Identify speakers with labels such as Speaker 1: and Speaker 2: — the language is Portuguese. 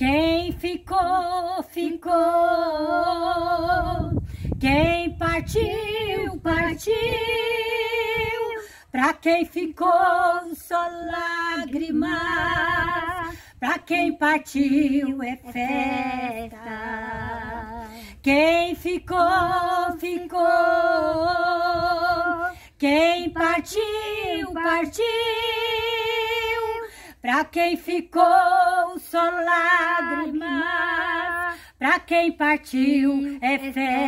Speaker 1: Quem ficou, ficou. Quem partiu, partiu. Pra quem ficou, só lágrimas. Pra quem partiu, é festa. Quem ficou, ficou. Quem partiu, partiu. Pra quem ficou, só lágrimas. Pra quem partiu é fé,